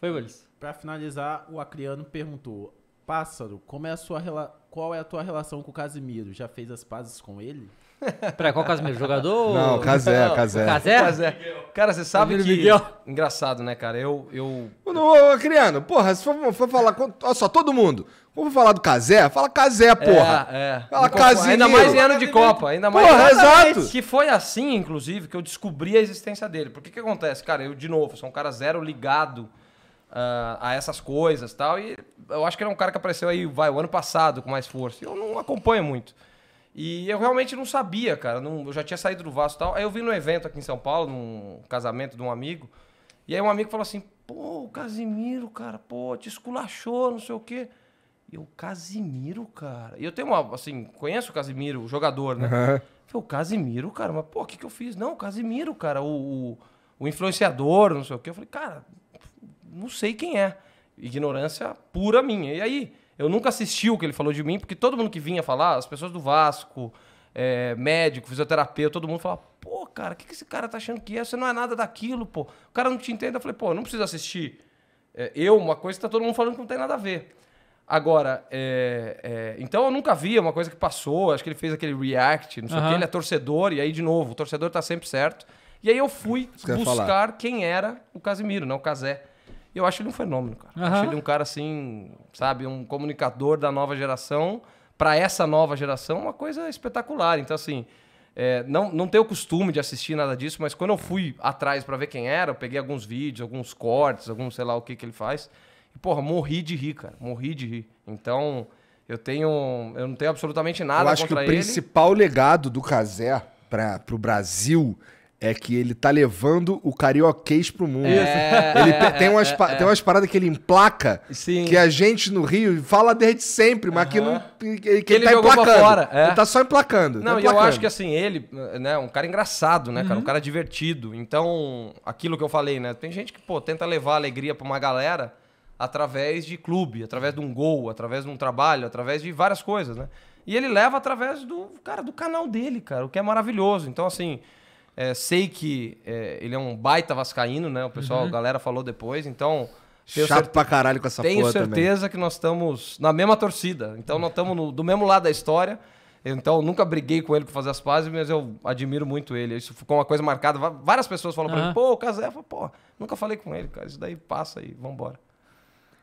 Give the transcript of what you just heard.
Foi, Willis. Para finalizar, o Acriano perguntou: Pássaro, como é a sua rela... qual é a tua relação com o Casimiro? Já fez as pazes com ele? Peraí, qual Casimiro? Jogador? Não, Casé, Casé. Casé? Cara, você sabe que... Miguel. Engraçado, né, cara? Eu... eu... Não, acriano porra, se for, for falar... Com... Olha só, todo mundo. Vamos falar do Casé? Fala Casé, é, porra. É, é. Fala Casimiro. Ainda mais em ano de Copa. Ainda mais porra, exato. Que foi assim, inclusive, que eu descobri a existência dele. Porque o que acontece? Cara, eu, de novo, sou um cara zero ligado Uh, a essas coisas tal. E eu acho que ele é um cara que apareceu aí, vai, o ano passado com mais força. Eu não acompanho muito. E eu realmente não sabia, cara. Não, eu já tinha saído do Vasco e tal. Aí eu vi no evento aqui em São Paulo, num casamento de um amigo. E aí um amigo falou assim: pô, o Casimiro, cara, pô, te esculachou, não sei o quê. E o Casimiro, cara. E eu tenho uma, assim, conheço o Casimiro, o jogador, né? Uhum. Falei, o Casimiro, cara, mas pô, o que, que eu fiz? Não, o Casimiro, cara, o, o o influenciador, não sei o quê. Eu falei, cara, não sei quem é. Ignorância pura minha. E aí, eu nunca assisti o que ele falou de mim, porque todo mundo que vinha falar, as pessoas do Vasco, é, médico, fisioterapeuta, todo mundo falava, pô, cara, o que, que esse cara tá achando que é? Você não é nada daquilo, pô. O cara não te entende. Eu falei, pô, não precisa assistir. É, eu, uma coisa que tá todo mundo falando que não tem nada a ver. Agora, é, é, então eu nunca vi, é uma coisa que passou, acho que ele fez aquele react, não sei o que, ele é torcedor, e aí, de novo, o torcedor tá sempre certo. E aí eu fui buscar quem era o Casimiro, não o Casé. E eu acho ele um fenômeno, cara. Uhum. Acho ele um cara assim, sabe, um comunicador da nova geração. Para essa nova geração, uma coisa espetacular. Então, assim, é, não, não tenho o costume de assistir nada disso, mas quando eu fui atrás para ver quem era, eu peguei alguns vídeos, alguns cortes, algum sei lá o que que ele faz. E, porra, morri de rir, cara. Morri de rir. Então, eu tenho. Eu não tenho absolutamente nada contra ele. Eu acho que o ele. principal legado do Casé para o Brasil é que ele tá levando o carioquês pro mundo. É, ele é, tem, umas, é, tem umas paradas que ele emplaca, Sim. que a gente no Rio fala desde sempre, mas uhum. que, não, que, que ele, ele tá emplacando. Fora, é. Ele tá só emplacando. Tá não, tá emplacando. eu acho que assim, ele, né, um cara engraçado, né, cara? Um uhum. cara divertido. Então, aquilo que eu falei, né? Tem gente que, pô, tenta levar alegria pra uma galera através de clube, através de um gol, através de um trabalho, através de várias coisas, né? E ele leva através do, cara, do canal dele, cara, o que é maravilhoso. Então, assim... É, sei que é, ele é um baita vascaíno, né? O pessoal, uhum. a galera falou depois, então... Chato certeza, pra caralho com essa tenho Tenho certeza também. que nós estamos na mesma torcida. Então, nós estamos do mesmo lado da história. Então, nunca briguei com ele pra fazer as pazes, mas eu admiro muito ele. Isso ficou uma coisa marcada. Várias pessoas falam uhum. pra mim, pô, o Casé, pô, nunca falei com ele, cara. Isso daí passa e vambora.